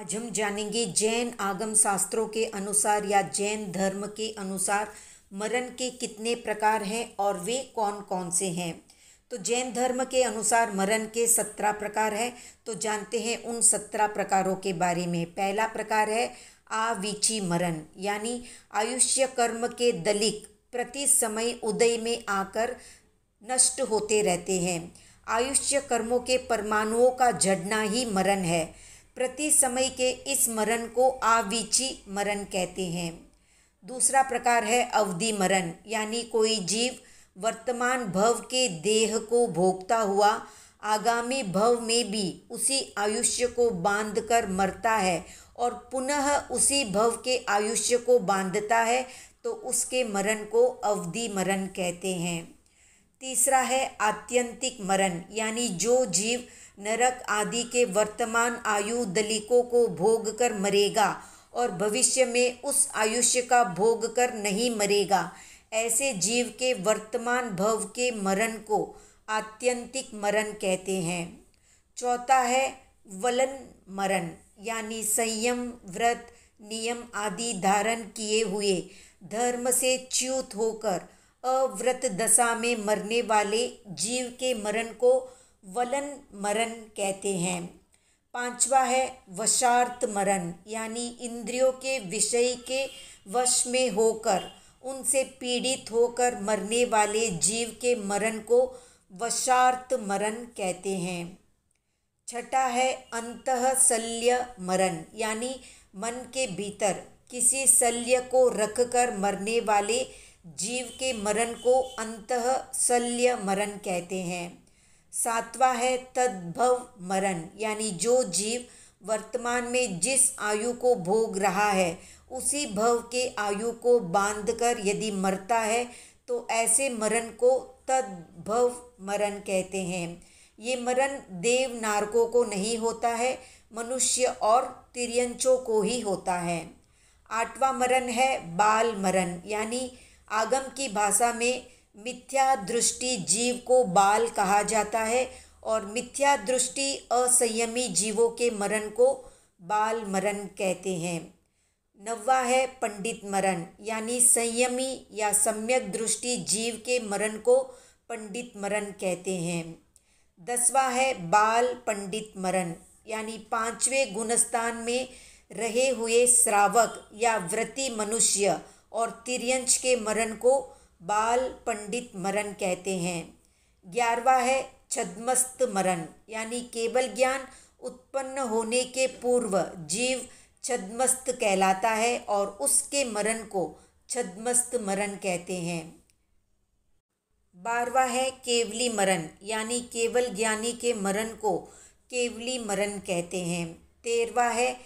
आज हम जानेंगे जैन आगम शास्त्रों के अनुसार या जैन धर्म के अनुसार मरण के कितने प्रकार हैं और वे कौन कौन से हैं तो जैन धर्म के अनुसार मरण के सत्रह प्रकार हैं तो जानते हैं उन सत्रह प्रकारों के बारे में पहला प्रकार है आविची मरण यानी आयुष्य कर्म के दलिक प्रति समय उदय में आकर नष्ट होते रहते हैं आयुष्य कर्मों के परमाणुओं का जड़ना ही मरण है प्रति समय के इस मरण को आविची मरण कहते हैं दूसरा प्रकार है अवधि मरण यानी कोई जीव वर्तमान भव के देह को भोगता हुआ आगामी भव में भी उसी आयुष्य को बांध कर मरता है और पुनः उसी भव के आयुष्य को बांधता है तो उसके मरण को अवधि मरण कहते हैं तीसरा है आत्यंतिक मरण यानी जो जीव नरक आदि के वर्तमान आयु दलिकों को भोग कर मरेगा और भविष्य में उस आयुष्य का भोग कर नहीं मरेगा ऐसे जीव के वर्तमान भव के मरण को आत्यंतिक मरण कहते हैं चौथा है वलन मरण यानी संयम व्रत नियम आदि धारण किए हुए धर्म से च्युत होकर अव्रत दशा में मरने वाले जीव के मरण को वलन मरण कहते हैं पांचवा है वशार्थ मरण यानी इंद्रियों के विषय के वश में होकर उनसे पीड़ित होकर मरने वाले जीव के मरण को वशार्थ मरण कहते हैं छठा है अंतःसल्य मरण यानी मन के भीतर किसी शल्य को रखकर मरने वाले जीव के मरण को अंतःसल्य मरण कहते हैं सातवा है तद्भव मरण यानी जो जीव वर्तमान में जिस आयु को भोग रहा है उसी भव के आयु को बांधकर यदि मरता है तो ऐसे मरण को तद्भव मरण कहते हैं ये मरण देव नारकों को नहीं होता है मनुष्य और तिरंचों को ही होता है आठवां मरण है बाल मरण यानी आगम की भाषा में मिथ्या दृष्टि जीव को बाल कहा जाता है और मिथ्या दृष्टि असंयमी जीवों के मरण को बाल मरण कहते हैं नवा है पंडित मरण यानी संयमी या सम्यक दृष्टि जीव के मरण को पंडित मरण कहते हैं दसवा है बाल पंडित मरण यानी पांचवे गुणस्थान में रहे हुए श्रावक या व्रति मनुष्य और तिरंश के मरण को बाल पंडित मरण कहते हैं ग्यारहवा है छदमस्त मरण यानी केवल ज्ञान उत्पन्न होने के पूर्व जीव छदमस्त कहलाता है और उसके मरण को छदमस्त मरण कहते हैं बारवा है केवली मरण यानी केवल ज्ञानी के मरण को केवली मरण कहते हैं तेरवा है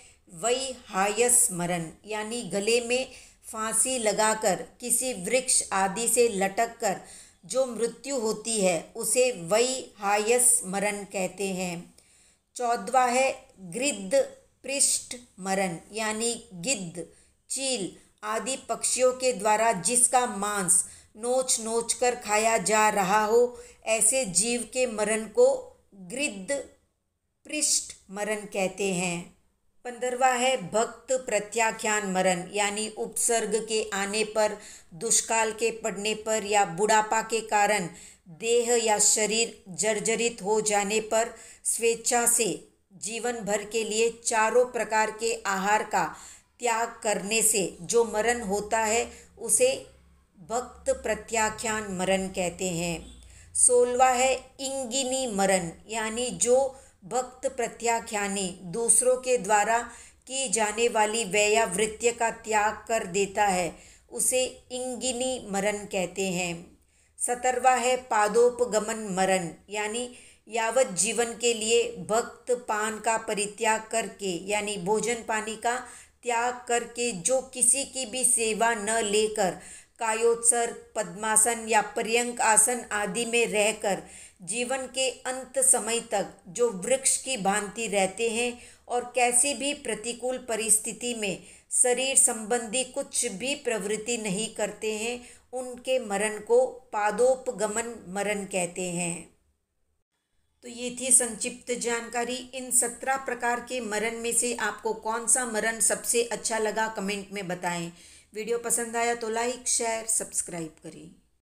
वही हायस मरण यानी गले में फांसी लगाकर किसी वृक्ष आदि से लटक कर जो मृत्यु होती है उसे वही हायस मरण कहते हैं चौदवा है गृद पृष्ठ मरण यानी गिद्ध चील आदि पक्षियों के द्वारा जिसका मांस नोच नोच कर खाया जा रहा हो ऐसे जीव के मरण को गृद पृष्ठ मरण कहते हैं पंद्रवा है भक्त प्रत्याख्यान मरण यानी उपसर्ग के आने पर दुष्काल के पड़ने पर या बुढ़ापा के कारण देह या शरीर जर्जरित हो जाने पर स्वेच्छा से जीवन भर के लिए चारों प्रकार के आहार का त्याग करने से जो मरण होता है उसे भक्त प्रत्याख्यान मरण कहते हैं सोलवा है इंगिनी मरण यानी जो भक्त प्रत्याख्याने दूसरों के द्वारा की जाने वाली वैयावृत्य का त्याग कर देता है उसे इंगिनी मरण कहते हैं सतरवा है पादोपगमन मरण यानी यावत जीवन के लिए भक्त पान का परित्याग करके यानी भोजन पानी का त्याग करके जो किसी की भी सेवा न लेकर कायोत्सर पद्मासन या पर्यंक आसन आदि में रहकर जीवन के अंत समय तक जो वृक्ष की भांति रहते हैं और कैसी भी प्रतिकूल परिस्थिति में शरीर संबंधी कुछ भी प्रवृत्ति नहीं करते हैं उनके मरण को पादोपगमन मरण कहते हैं तो ये थी संक्षिप्त जानकारी इन सत्रह प्रकार के मरण में से आपको कौन सा मरण सबसे अच्छा लगा कमेंट में बताएं वीडियो पसंद आया तो लाइक शेयर सब्सक्राइब करें